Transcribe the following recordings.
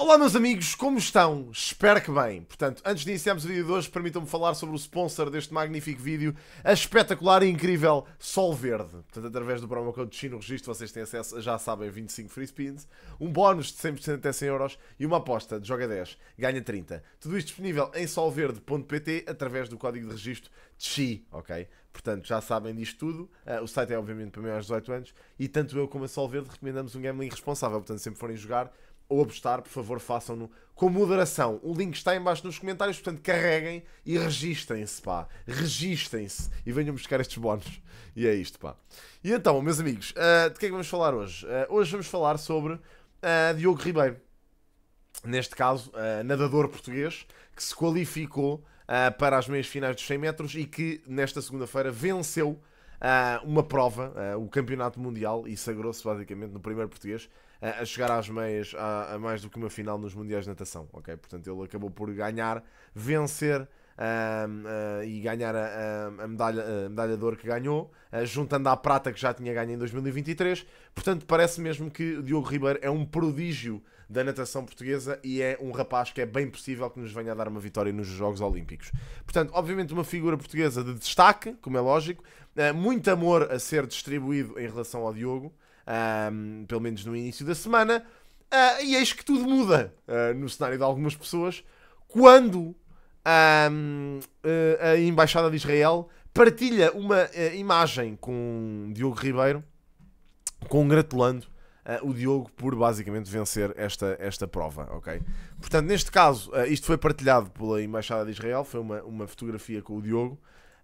Olá, meus amigos, como estão? Espero que bem. Portanto, antes de iniciarmos o vídeo de hoje, permitam-me falar sobre o sponsor deste magnífico vídeo, a espetacular e incrível Sol Verde. Portanto, através do promo code Chino Registro, vocês têm acesso, a, já sabem, 25 free spins, um bónus de 100% até 100 euros e uma aposta de joga 10, ganha 30. Tudo isto disponível em solverde.pt através do código de registro chi, ok? Portanto, já sabem disto tudo. Uh, o site é, obviamente, para maiores de 18 anos e tanto eu como a Sol Verde recomendamos um gambling responsável. Portanto, sempre forem jogar, ou apostar, por favor, façam-no com moderação. O link está embaixo nos comentários, portanto carreguem e registem-se, pá. Registem-se e venham buscar estes bónus. E é isto, pá. E então, meus amigos, uh, de que é que vamos falar hoje? Uh, hoje vamos falar sobre uh, Diogo Ribeiro. Neste caso, nadador português que se qualificou para as meias finais dos 100 metros e que nesta segunda-feira venceu uma prova, o Campeonato Mundial, e sagrou-se basicamente no primeiro português a, chegar às meias a, a, mais do que uma final nos Mundiais de Natação, ok? Portanto, ele acabou por ganhar, vencer. Uh, uh, e ganhar a, a, medalha, a medalha de ouro que ganhou, uh, juntando à prata que já tinha ganho em 2023. Portanto, parece mesmo que o Diogo Ribeiro é um prodígio da natação portuguesa e é um rapaz que é bem possível que nos venha a dar uma vitória nos Jogos Olímpicos. Portanto, obviamente, uma figura portuguesa de destaque, como é lógico, ah, muito amor a ser distribuído em relação ao Diogo um, pelo menos no início da semana, uh, e eis que tudo muda uh, no cenário de algumas pessoas quando um, ah, a Embaixada de Israel partilha uma imagem com Diogo Ribeiro congratulando o Diogo por basicamente vencer esta, esta prova, ok? Portanto, neste caso, isto foi partilhado pela Embaixada de Israel, foi uma, uma fotografia com o Diogo.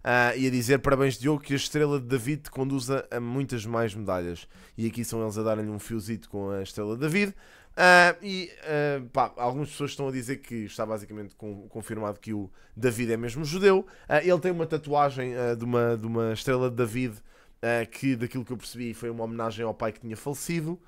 Uh, e a dizer parabéns Diogo que a estrela de David te conduza a muitas mais medalhas. E aqui são eles a darem-lhe um fiozito com a estrela de David. Uh, e uh, pá, algumas pessoas estão a dizer que está basicamente com, confirmado que o David é mesmo judeu. ele tem uma tatuagem de, uma, de uma estrela de David que, daquilo que eu percebi, foi uma homenagem ao pai que tinha falecido.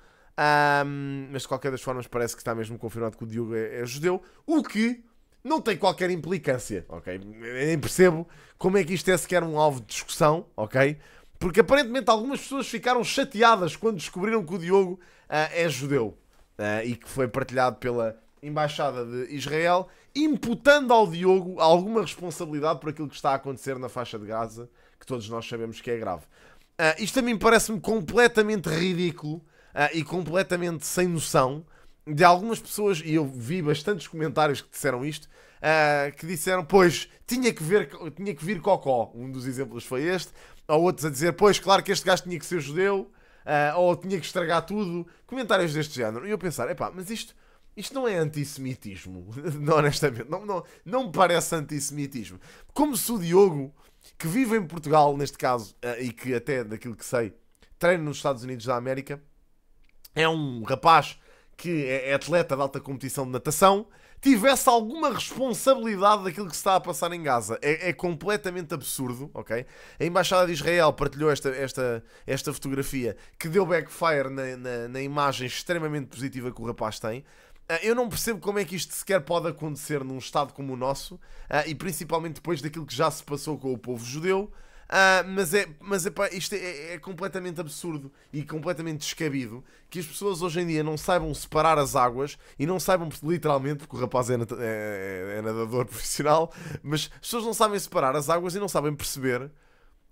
Um, mas de qualquer das formas parece que está mesmo confirmado que o Diogo é, é judeu, o que não tem qualquer implicância, ok? Nem percebo como é que isto é sequer um alvo de discussão, ok? Porque aparentemente algumas pessoas ficaram chateadas quando descobriram que o Diogo uh, é judeu uh, e que foi partilhado pela Embaixada de Israel, imputando ao Diogo alguma responsabilidade por aquilo que está a acontecer na faixa de Gaza, que todos nós sabemos que é grave. Uh, isto a mim parece-me completamente ridículo e completamente sem noção de algumas pessoas, e eu vi bastantes comentários que disseram isto, uh, que disseram, pois, tinha que, ver, tinha que vir Cocó. Um dos exemplos foi este. Ou outros a dizer, pois, claro que este gajo tinha que ser judeu, uh, ou tinha que estragar tudo. Comentários deste género. E eu pensar, epá, mas isto, isto não é antissemitismo. Honestamente, não, não, não me parece antissemitismo. Como se o Diogo, que vive em Portugal, neste caso, uh, e que até, daquilo que sei, treina nos Estados Unidos da América, é um rapaz que é atleta de alta competição de natação, tivesse alguma responsabilidade daquilo que se está a passar em Gaza. É, é completamente absurdo, ok? A Embaixada de Israel partilhou esta, esta, esta fotografia que deu backfire na, na, na imagem extremamente positiva que o rapaz tem. Ah, eu não percebo como é que isto sequer pode acontecer num Estado como o nosso, ah, e principalmente depois daquilo que já se passou com o povo judeu, Uh, mas é, mas é, pá, isto é, é, é, completamente absurdo e completamente descabido que as pessoas hoje em dia não saibam separar as águas e não saibam, literalmente, porque o rapaz é, nat é, é, é nadador profissional, mas as pessoas não sabem separar as águas e não sabem perceber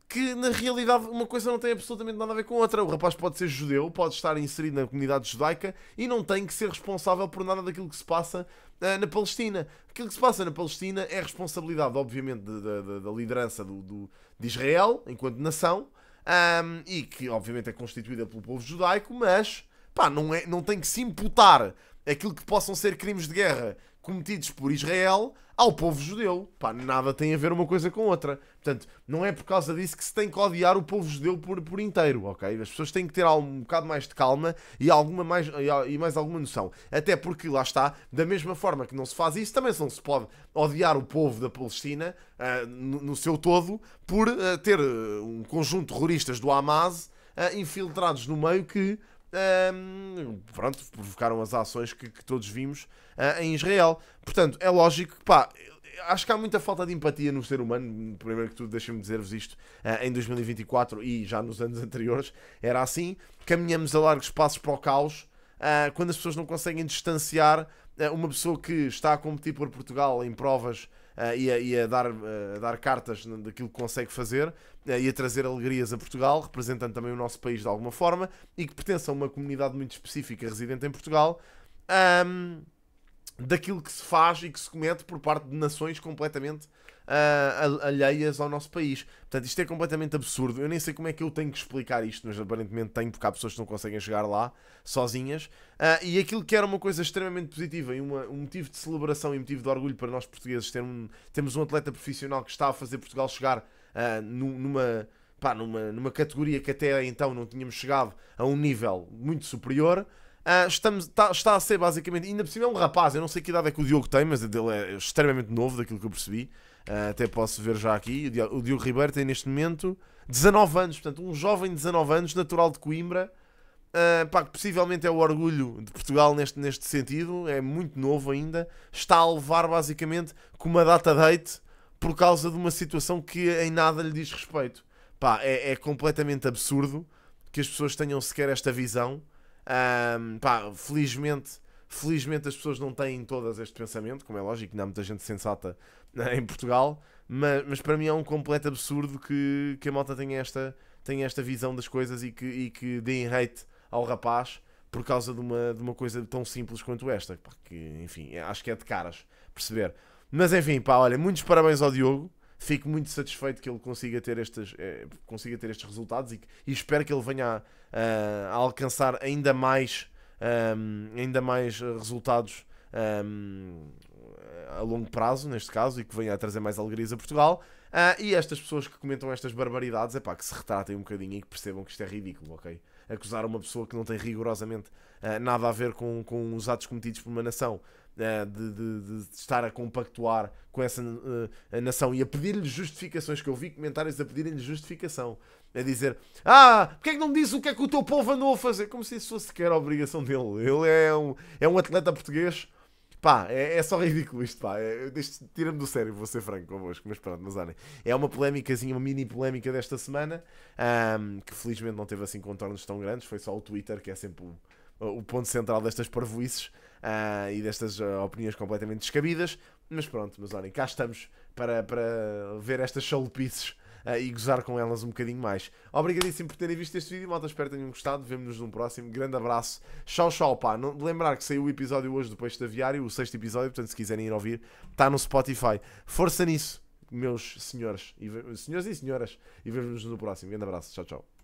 que na realidade uma coisa não tem absolutamente nada a ver com outra. O rapaz pode ser judeu, pode estar inserido na comunidade judaica e não tem que ser responsável por nada daquilo que se passa uh, na Palestina. Aquilo que se passa na Palestina é responsabilidade, obviamente, da liderança do, do, de Israel enquanto nação um, e que, obviamente, é constituída pelo povo judaico, mas pá, não, é, não tem que se imputar aquilo que possam ser crimes de guerra cometidos por Israel ao povo judeu. Pá, nada tem a ver uma coisa com outra. Portanto, não é por causa disso que se tem que odiar o povo judeu por, por inteiro, ok? As pessoas têm que ter um bocado mais de calma e, alguma mais, e mais alguma noção. Até porque, lá está, da mesma forma que não se faz isso, também não se pode odiar o povo da Palestina uh, no, no, seu todo por uh, ter eh, um conjunto de terroristas do Hamas uh, infiltrados no meio que um, pronto, provocaram as ações que, que todos vimos uh, em Israel. Portanto, é lógico que, pá, acho que há muita falta de empatia no ser humano. Primeiro que tudo, deixem-me dizer-vos isto. Ah, em 2024 e já nos anos anteriores era assim. Caminhamos a largos passos para o caos ah, quando as pessoas não conseguem distanciar uma pessoa que está a competir por Portugal em provas eh, e, a, e a dar, eh, a dar cartas daquilo que consegue fazer eh, e a trazer alegrias a Portugal, representando também o nosso país de alguma forma e que pertence a uma comunidade muito específica residente em Portugal. Um, daquilo que se faz e que se comete por parte de nações completamente uh, alheias ao nosso país. Portanto, isto é completamente absurdo. Eu nem sei como é que eu tenho que explicar isto, mas aparentemente tenho, porque há pessoas que não conseguem chegar lá sozinhas. Uh, e aquilo que era uma coisa extremamente positiva e uma, um motivo de celebração e um motivo de orgulho para nós portugueses ter um, temos um atleta profissional que está a fazer Portugal chegar uh, numa. Pá, numa, numa categoria que até então não tínhamos chegado a um nível muito superior, Uh, estamos, tá, está a ser basicamente, ainda por cima é um rapaz, eu não sei que idade é que o Diogo tem, mas ele é extremamente novo, daquilo que eu percebi. Uh, até posso ver já aqui. O Diogo Ribeiro tem neste momento 19 anos, portanto, um jovem de 19 anos, natural de Coimbra. Uh, pá, que possivelmente é o orgulho de Portugal neste, neste sentido, é muito novo ainda. Está a levar basicamente com uma data date por causa de uma situação que em nada lhe diz respeito. Pá, é, é completamente absurdo que as pessoas tenham sequer esta visão. Um, pá, felizmente Felizmente as pessoas não têm todas este pensamento, como é lógico, não há muita gente sensata né, em Portugal, mas, mas para mim é um completo absurdo que, que a malta tenha esta, tenha esta visão das coisas e que, e que deem hate ao rapaz por causa de uma, de uma coisa tão simples quanto esta. porque enfim, é, acho que é de caras perceber. Mas enfim, pá, olha, muitos parabéns ao Diogo. Fico muito satisfeito que ele consiga ter estes, eh, consiga ter estes resultados e, e espero que ele venha a, a alcançar ainda mais um, ainda mais eh, resultados um, a longo prazo, neste caso, e que venha a trazer mais alegrias a Portugal. Uh, e estas pessoas que comentam estas barbaridades, é pá, que se retratem um bocadinho e que percebam que isto é ridículo, ok? Acusar uma pessoa que não tem rigorosamente uh, nada a ver com, com os atos cometidos por uma nação uh, de, de, de, estar a compactuar com essa nação e a pedir-lhe justificações, que eu vi comentários a pedirem-lhe justificação, a dizer: Ah, porque é que não me diz o que é que o teu povo andou a fazer? Como se isso fosse sequer a obrigação dele. Ele é um, é um atleta português Pá, é, é só ridículo isto, pá. É, Tira-me do sério, vou ser franco convosco, mas pronto, mas olhem. É uma polémicazinha, uma mini polémica desta semana, um, que felizmente não teve assim contornos tão grandes, foi só o Twitter, que é sempre o, o ponto central destas parvoices uh, e destas uh, opiniões completamente descabidas. Mas pronto, mas olhem, cá estamos para, para ver estas chalupices uh, e gozar com elas um bocadinho mais. Obrigadíssimo por terem visto este vídeo, malta. Espero que tenham gostado. Vemo-nos num próximo. Grande abraço. Tchau, tchau, pá. Não, lembrar que saiu o episódio hoje do Peixe Aviário, o sexto episódio, portanto, se quiserem ir ouvir, está no Spotify. Força nisso, meus senhores e, senhores e senhoras. E vemos-nos no próximo. Grande abraço. Tchau, tchau.